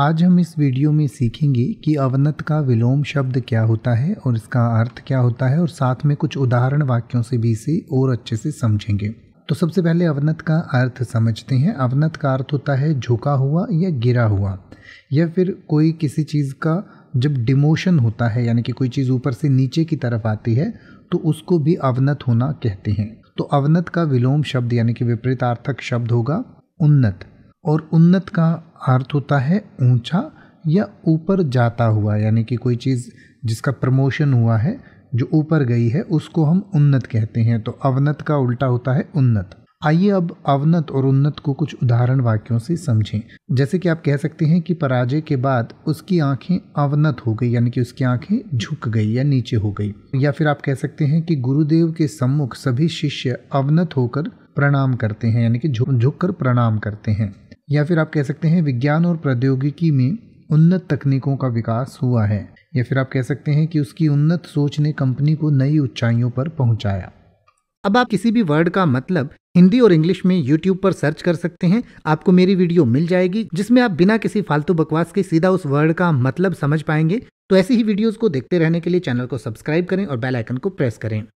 आज हम इस वीडियो में सीखेंगे कि अवनत का विलोम शब्द क्या होता है और इसका अर्थ क्या होता है और साथ में कुछ उदाहरण वाक्यों से भी इसे और अच्छे से समझेंगे तो सबसे पहले अवनत का अर्थ समझते हैं अवनत का अर्थ होता है झुका हुआ या गिरा हुआ या फिर कोई किसी चीज़ का जब डिमोशन होता है यानी कि कोई चीज़ ऊपर से नीचे की तरफ आती है तो उसको भी अवनत होना कहते हैं तो अवनत का विलोम शब्द यानी कि विपरीतार्थक शब्द होगा उन्नत और उन्नत का अर्थ होता है ऊंचा या ऊपर जाता हुआ यानी कि कोई चीज़ जिसका प्रमोशन हुआ है जो ऊपर गई है उसको हम उन्नत कहते हैं तो अवनत का उल्टा होता है उन्नत आइए अब अवनत और उन्नत को कुछ उदाहरण वाक्यों से समझें जैसे कि आप कह सकते हैं कि पराजय के बाद उसकी आंखें अवनत हो गई यानी कि उसकी आंखें झुक गई या नीचे हो गई या फिर आप कह सकते हैं कि गुरुदेव के सम्मुख सभी शिष्य अवनत होकर प्रणाम करते हैं यानी कि झुक झुक कर प्रणाम करते हैं या फिर आप कह सकते हैं विज्ञान और प्रौद्योगिकी में उन्नत तकनीकों का विकास हुआ है या फिर आप कह सकते हैं कि उसकी उन्नत सोच ने कंपनी को नई ऊंचाइयों पर पहुंचाया अब आप किसी भी वर्ड का मतलब हिंदी और इंग्लिश में यूट्यूब पर सर्च कर सकते हैं आपको मेरी वीडियो मिल जाएगी जिसमें आप बिना किसी फालतू बकवास के सीधा उस वर्ड का मतलब समझ पाएंगे तो ऐसी ही वीडियोस को देखते रहने के लिए चैनल को सब्सक्राइब करें और बेल आइकन को प्रेस करें